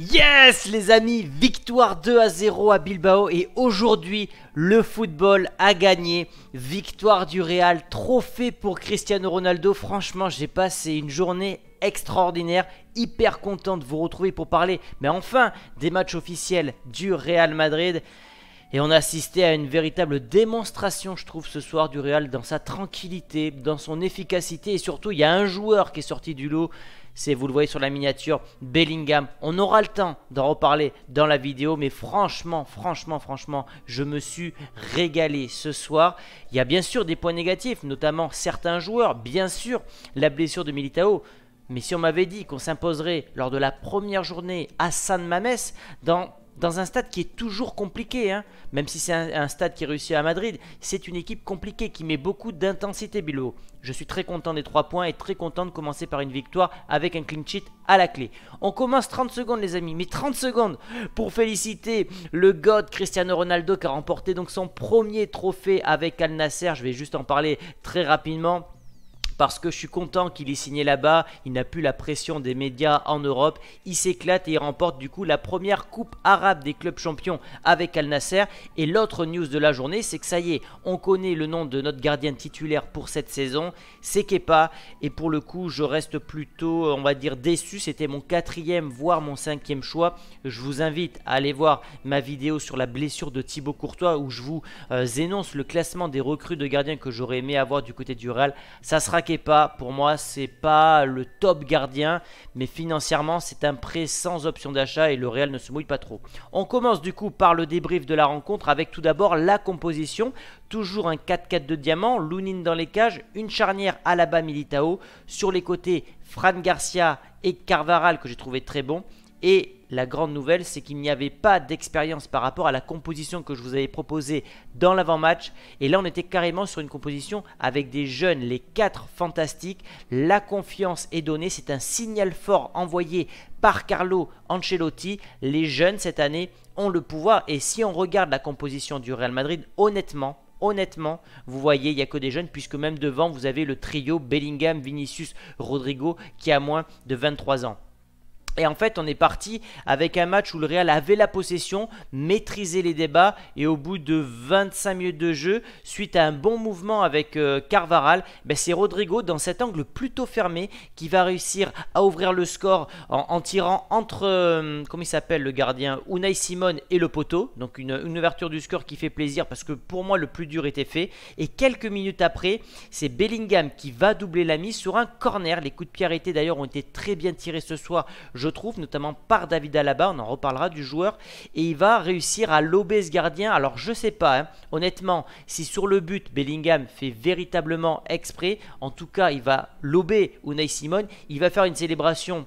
Yes les amis, victoire 2 à 0 à Bilbao et aujourd'hui le football a gagné. Victoire du Real, trophée pour Cristiano Ronaldo. Franchement j'ai passé une journée extraordinaire, hyper content de vous retrouver pour parler, mais enfin, des matchs officiels du Real Madrid. Et on a assisté à une véritable démonstration, je trouve, ce soir du Real dans sa tranquillité, dans son efficacité. Et surtout, il y a un joueur qui est sorti du lot. C'est, vous le voyez sur la miniature, Bellingham. On aura le temps d'en reparler dans la vidéo. Mais franchement, franchement, franchement, je me suis régalé ce soir. Il y a bien sûr des points négatifs, notamment certains joueurs. Bien sûr, la blessure de Militao. Mais si on m'avait dit qu'on s'imposerait lors de la première journée à San Mamès, dans dans un stade qui est toujours compliqué, hein. même si c'est un, stade qui réussit à Madrid, c'est une équipe compliquée qui met beaucoup d'intensité Bilou. Je suis très content des 3 points et très content de commencer par une victoire avec un clean sheet à la clé. On commence 30 secondes les amis, mais 30 secondes pour féliciter le god Cristiano Ronaldo qui a remporté donc son premier trophée avec Al Nasser. Je vais juste en parler très rapidement parce que je suis content qu'il ait signé là-bas, il n'a plus la pression des médias en Europe, il s'éclate et il remporte du coup la première coupe arabe des clubs champions avec Al Nasser. Et l'autre news de la journée, c'est que ça y est, on connaît le nom de notre gardien titulaire pour cette saison, c'est Kepa. Et pour le coup, je reste plutôt, on va dire, déçu. C'était mon quatrième, voire mon cinquième choix. Je vous invite à aller voir ma vidéo sur la blessure de Thibaut Courtois où je vous euh, énonce le classement des recrues de gardiens que j'aurais aimé avoir du côté du Real. Ça sera pas pour moi, c'est pas le top gardien, mais financièrement, c'est un prêt sans option d'achat et le réel ne se mouille pas trop. On commence du coup par le débrief de la rencontre avec tout d'abord la composition. Toujours un 4-4 de diamant, Lounine dans les cages, une charnière à la bas Militao. Sur les côtés, Fran Garcia et Carvaral que j'ai trouvé très bon. Et la grande nouvelle, c'est qu'il n'y avait pas d'expérience par rapport à la composition que je vous avais proposée dans l'avant-match. Et là, on était carrément sur une composition avec des jeunes, les quatre fantastiques. La confiance est donnée, c'est un signal fort envoyé par Carlo Ancelotti. Les jeunes, cette année, ont le pouvoir. Et si on regarde la composition du Real Madrid, honnêtement, honnêtement, vous voyez, il n'y a que des jeunes, puisque même devant, vous avez le trio Bellingham, Vinicius, Rodrigo, qui a moins de 23 ans. Et en fait, on est parti avec un match où le Real avait la possession, maîtrisait les débats et au bout de 25 minutes de jeu, suite à un bon mouvement avec euh, Carvaral, ben, c'est Rodrigo dans cet angle plutôt fermé qui va réussir à ouvrir le score en, tirant entre, euh, comment il s'appelle le gardien, Unai Simone et le poteau. Donc une, ouverture du score qui fait plaisir parce que pour moi le plus dur était fait. Et quelques minutes après, c'est Bellingham qui va doubler la mise sur un corner. Les coups de pied arrêtés d'ailleurs ont été très bien tirés ce soir. Je trouve, notamment par David Alaba. On en reparlera du joueur. Et il va réussir à lober ce gardien. Alors, je sais pas, hein. honnêtement, si sur le but, Bellingham fait véritablement exprès, en tout cas, il va lober Unai simone Il va faire une célébration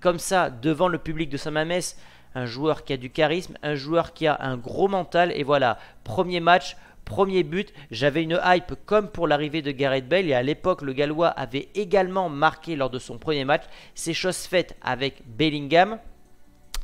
comme ça devant le public de Saint-Mamès un joueur qui a du charisme, un joueur qui a un gros mental. Et voilà, premier match Premier but, j'avais une hype comme pour l'arrivée de Gareth Bale et à l'époque le Gallois avait également marqué lors de son premier match. C'est choses faites avec Bellingham.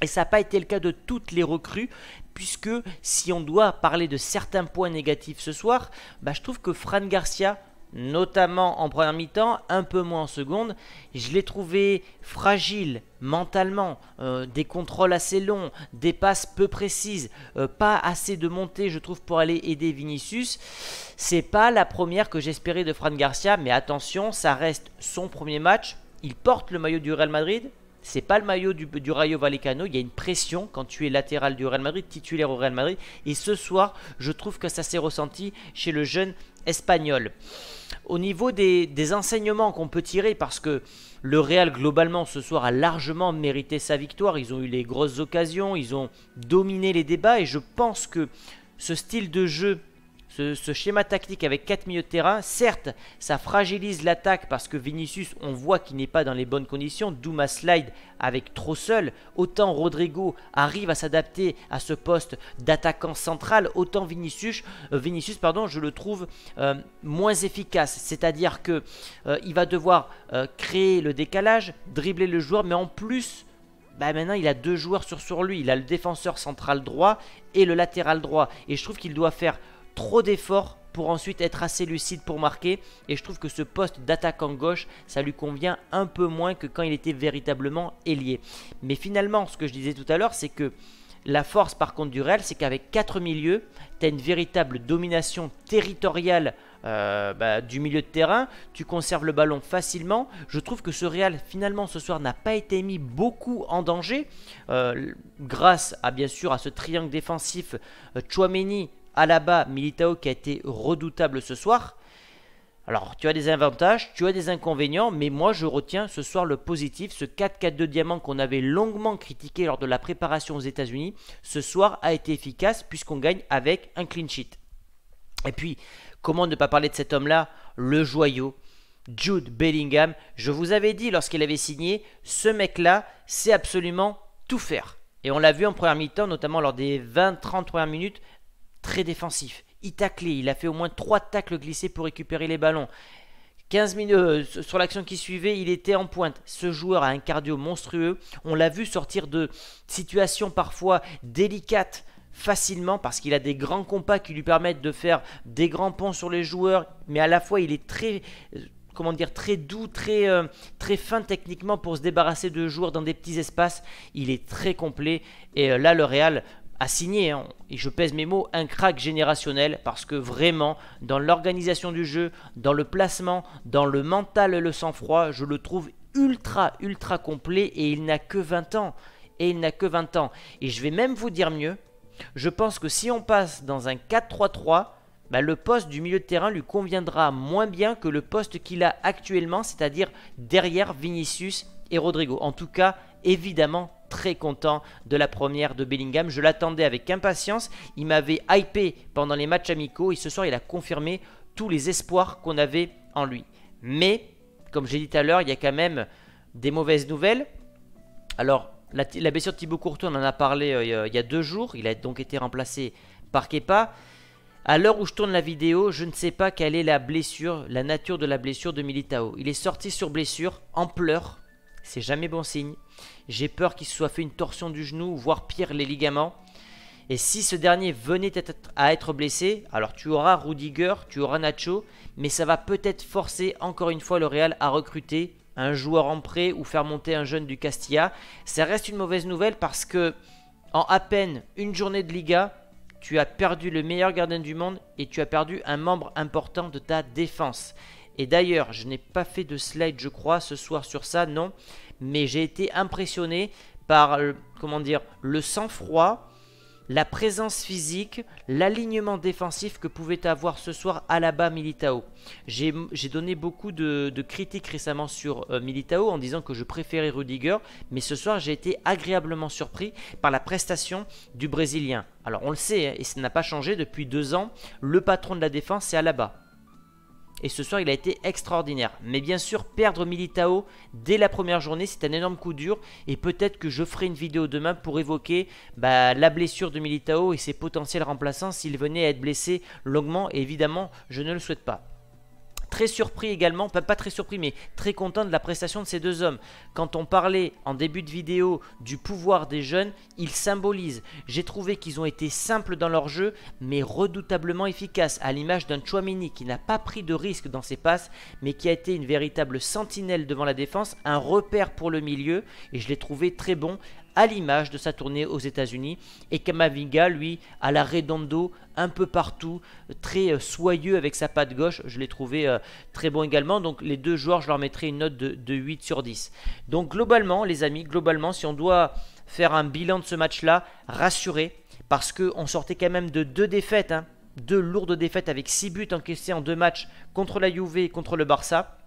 Et ça n'a pas été le cas de toutes les recrues, puisque si on doit parler de certains points négatifs ce soir, bah, je trouve que Fran Garcia notamment en première mi-temps, un peu moins en seconde. Je l'ai trouvé fragile mentalement, euh, des contrôles assez longs, des passes peu précises, euh, pas assez de montée, je trouve, pour aller aider Vinicius. C'est pas la première que j'espérais de Fran Garcia, mais attention, ça reste son premier match. Il porte le maillot du Real Madrid, c'est pas le maillot du, Rayo Vallecano. Il y a une pression quand tu es latéral du Real Madrid, titulaire au Real Madrid. Et ce soir, je trouve que ça s'est ressenti chez le jeune espagnol. Au niveau des, des enseignements qu'on peut tirer, parce que le Real globalement ce soir a largement mérité sa victoire, ils ont eu les grosses occasions, ils ont dominé les débats et je pense que ce style de jeu ce, schéma tactique avec 4 milieux de terrain, certes, ça fragilise l'attaque parce que Vinicius, on voit qu'il n'est pas dans les bonnes conditions, d'où ma slide avec trop seul. Autant Rodrigo arrive à s'adapter à ce poste d'attaquant central, autant Vinicius, euh, pardon, je le trouve euh, moins efficace. C'est-à-dire qu'il euh, va devoir créer le décalage, dribbler le joueur, mais en plus... Bah, maintenant il a deux joueurs sur, sur lui. Il a le défenseur central droit et le latéral droit. Et je trouve qu'il doit faire trop d'efforts pour ensuite être assez lucide pour marquer. Et je trouve que ce poste d'attaquant gauche, ça lui convient un peu moins que quand il était véritablement ailier. Mais finalement, ce que je disais tout à l'heure, c'est que la force par contre du Real, c'est qu'avec 4 milieux, tu as une véritable domination territoriale euh, bah, du milieu de terrain, tu conserves le ballon facilement. Je trouve que ce Real finalement ce soir n'a pas été mis beaucoup en danger, euh, grâce à bien sûr à ce triangle défensif euh, Chouameni, Alaba, Militao qui a été redoutable ce soir. Alors, tu as des avantages, tu as des inconvénients, mais moi je retiens ce soir le positif, ce 4-4-2 diamant qu'on avait longuement critiqué lors de la préparation aux États-Unis, ce soir a été efficace puisqu'on gagne avec un clean sheet. Et puis, comment ne pas parler de cet homme-là, le joyau, Jude Bellingham. Je vous avais dit lorsqu'il avait signé, ce mec-là sait absolument tout faire. Et on l'a vu en première mi-temps, notamment lors des 20-30 premières minutes, très défensif. Il taclait, il a fait au moins 3 tacles glissés pour récupérer les ballons. 15 minutes euh, sur l'action qui suivait, il était en pointe. Ce joueur a un cardio monstrueux. On l'a vu sortir de situations parfois délicates facilement parce qu'il a des grands compas qui lui permettent de faire des grands ponts sur les joueurs, mais à la fois il est très euh, comment dire, très doux, très, euh, très fin techniquement pour se débarrasser de joueurs dans des petits espaces. Il est très complet. Et là, le Real à signer, hein. et je pèse mes mots, un crack générationnel parce que vraiment, dans l'organisation du jeu, dans le placement, dans le mental le sang-froid, je le trouve ultra, ultra complet et il n'a que 20 ans. Et il n'a que 20 ans. Et je vais même vous dire mieux, je pense que si on passe dans un 4-3-3, bah, le poste du milieu de terrain lui conviendra moins bien que le poste qu'il a actuellement, c'est-à-dire derrière Vinicius et Rodrigo. En tout cas, évidemment, très content de la première de Bellingham. Je l'attendais avec impatience. Il m'avait hypé pendant les matchs amicaux et ce soir, il a confirmé tous les espoirs qu'on avait en lui. Mais, comme j'ai dit tout à l'heure, il y a quand même des mauvaises nouvelles. Alors, la, blessure de Thibaut Courtois, on en a parlé euh, il y a deux jours. Il a donc été remplacé par Kepa. À l'heure où je tourne la vidéo, je ne sais pas quelle est la blessure, la nature de la blessure de Militao. Il est sorti sur blessure, en pleurs, c'est jamais bon signe. J'ai peur qu'il se soit fait une torsion du genou, voire pire les ligaments. Et si ce dernier venait à être blessé, alors tu auras Rudiger, tu auras Nacho, mais ça va peut-être forcer encore une fois le Real à recruter un joueur en prêt ou faire monter un jeune du Castilla. Ça reste une mauvaise nouvelle parce que en à peine une journée de Liga, tu as perdu le meilleur gardien du monde et tu as perdu un membre important de ta défense. Et d'ailleurs, je n'ai pas fait de slide, je crois, ce soir sur ça, non. Mais j'ai été impressionné par, euh, comment dire, le sang-froid, la présence physique, l'alignement défensif que pouvait avoir ce soir Alaba Militao. J'ai donné beaucoup de, critiques récemment sur euh, Militao en disant que je préférais Rudiger, mais ce soir j'ai été agréablement surpris par la prestation du Brésilien. Alors on le sait, hein, et ça n'a pas changé depuis deux ans, le patron de la défense c'est Alaba. Et ce soir, il a été extraordinaire. Mais bien sûr, perdre Militao dès la première journée, c'est un énorme coup dur. Et peut-être que je ferai une vidéo demain pour évoquer bah, la blessure de Militao et ses potentiels remplaçants s'il venait à être blessé longuement. Et évidemment, je ne le souhaite pas. Très surpris également, pas, très surpris, mais très content de la prestation de ces deux hommes. Quand on parlait en début de vidéo du pouvoir des jeunes, ils symbolisent. J'ai trouvé qu'ils ont été simples dans leur jeu, mais redoutablement efficaces, à l'image d'un Chouamini qui n'a pas pris de risque dans ses passes, mais qui a été une véritable sentinelle devant la défense, un repère pour le milieu, et je l'ai trouvé très bon à l'image de sa tournée aux États-Unis. Et Kamavinga, lui, à la redondo, un peu partout, très euh, soyeux avec sa patte gauche. Je l'ai trouvé euh, très bon également. Donc les deux joueurs, je leur mettrai une note de, 8 sur 10. Donc globalement, les amis, globalement, si on doit faire un bilan de ce match-là, rassuré, parce qu'on sortait quand même de deux défaites, hein, deux lourdes défaites avec 6 buts encaissés en deux matchs contre la Juve et contre le Barça.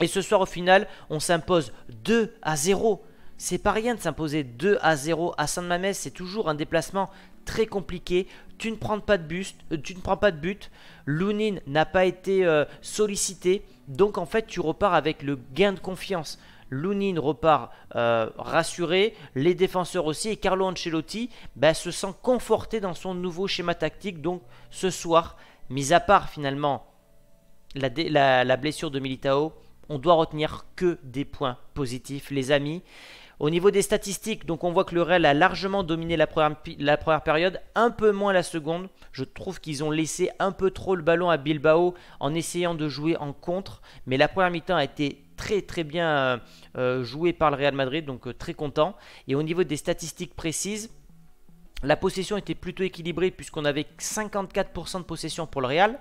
Et ce soir, au final, on s'impose 2 à 0 c'est pas rien de s'imposer 2 à 0 à Saint-Mamès, c'est toujours un déplacement très compliqué. Tu ne prends pas de, euh, tu ne prends pas de but. Lounine n'a pas été euh, sollicité. Donc en fait, tu repars avec le gain de confiance. Lounine repart euh, rassuré, les défenseurs aussi, et Carlo Ancelotti ben, se sent conforté dans son nouveau schéma tactique. Donc ce soir, mis à part finalement la, la blessure de Militao, on doit retenir que des points positifs, les amis. Au niveau des statistiques, donc on voit que le Real a largement dominé la première, période, un peu moins la seconde. Je trouve qu'ils ont laissé un peu trop le ballon à Bilbao en essayant de jouer en contre. Mais la première mi-temps a été très très bien euh, euh, jouée par le Real Madrid, donc euh, très content. Et au niveau des statistiques précises, la possession était plutôt équilibrée puisqu'on avait 54% de possession pour le Real.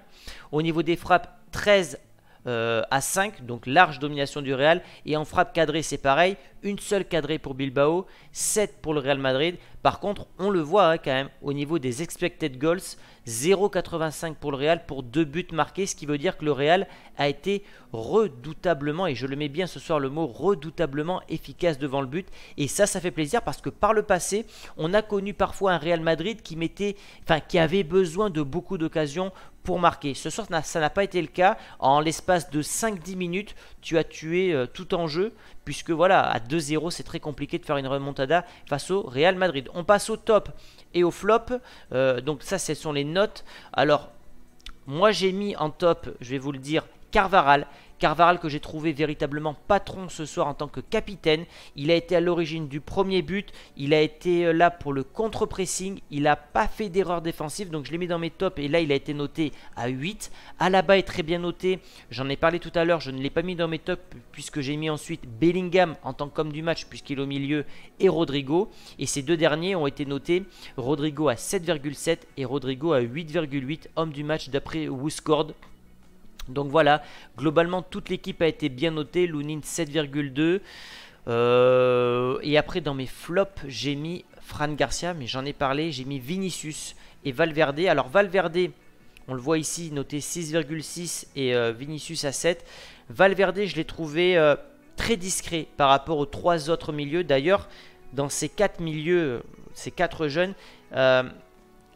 Au niveau des frappes, 13 euh, à 5, donc large domination du Real. Et en frappe cadrée, c'est pareil, une seule cadrée pour Bilbao, 7 pour le Real Madrid. Par contre, on le voit hein, quand même au niveau des expected goals, 0,85 pour le Real pour 2 buts marqués, ce qui veut dire que le Real a été redoutablement, et je le mets bien ce soir le mot, redoutablement efficace devant le but. Et ça, ça fait plaisir parce que par le passé, on a connu parfois un Real Madrid qui, mettait, enfin, qui avait besoin de beaucoup d'occasions pour marquer. Ce soir, ça n'a pas été le cas. En l'espace de 5-10 minutes, tu as tué euh, tout en jeu. puisque voilà, à 2-0, c'est très compliqué de faire une remontada face au Real Madrid. On passe au top et au flop. Euh, donc ça, ce sont les notes. Alors, moi, j'ai mis en top, je vais vous le dire, Carvaral Carvaral que j'ai trouvé véritablement patron ce soir en tant que capitaine. Il a été à l'origine du premier but. Il a été euh, là pour le contre-pressing. Il n'a pas fait d'erreur défensive. Donc je l'ai mis dans mes tops. Et là, il a été noté à 8. Alaba est très bien noté. J'en ai parlé tout à l'heure. Je ne l'ai pas mis dans mes tops puisque j'ai mis ensuite Bellingham en tant qu'homme du match puisqu'il est au milieu et Rodrigo. Et ces deux derniers ont été notés. Rodrigo à 7,7 et Rodrigo à 8,8 homme du match d'après Wooscord. Donc voilà, globalement toute l'équipe a été bien notée, Lounine 7,2. Euh, et après dans mes flops, j'ai mis Fran Garcia, mais j'en ai parlé, j'ai mis Vinicius et Valverde. Alors Valverde, on le voit ici, noté 6,6 et euh, Vinicius à 7. Valverde, je l'ai trouvé euh, très discret par rapport aux trois autres milieux. D'ailleurs, dans ces quatre milieux, ces quatre jeunes,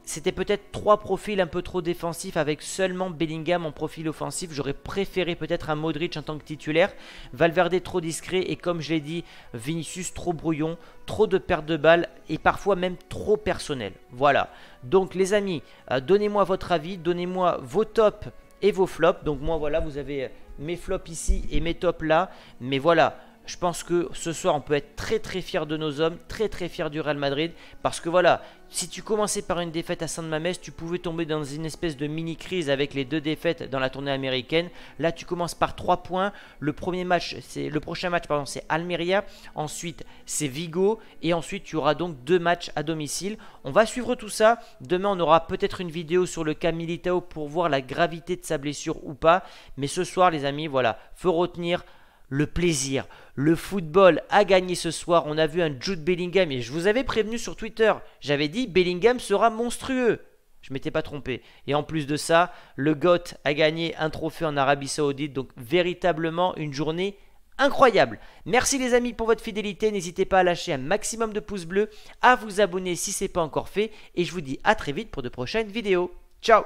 c'était peut-être trois profils un peu trop défensifs avec seulement Bellingham en profil offensif. J'aurais préféré peut-être un Modric en tant que titulaire. Valverde trop discret et comme je l'ai dit, Vinicius trop brouillon, trop de pertes de balles et parfois même trop personnel. Voilà. Donc les amis, euh, donnez-moi votre avis, donnez-moi vos tops et vos flops. Donc moi voilà, vous avez mes flops ici et mes tops là. Mais voilà, je pense que ce soir on peut être très très fier de nos hommes, très très fier du Real Madrid parce que voilà, si tu commençais par une défaite à San mamès tu pouvais tomber dans une espèce de mini crise avec les deux défaites dans la tournée américaine. Là, tu commences par 3 points. Le premier match, c'est le prochain match pardon, c'est Almeria, ensuite c'est Vigo et ensuite tu auras donc deux matchs à domicile. On va suivre tout ça. Demain, on aura peut-être une vidéo sur le cas Militao pour voir la gravité de sa blessure ou pas, mais ce soir les amis, voilà, faut retenir le plaisir. Le football a gagné ce soir. On a vu un Jude Bellingham. Et je vous avais prévenu sur Twitter. J'avais dit Bellingham sera monstrueux. Je m'étais pas trompé. Et en plus de ça, le Goth a gagné un trophée en Arabie Saoudite. Donc véritablement une journée incroyable. Merci les amis pour votre fidélité. N'hésitez pas à lâcher un maximum de pouces bleus, à vous abonner si ce n'est pas encore fait. Et je vous dis à très vite pour de prochaines vidéos. Ciao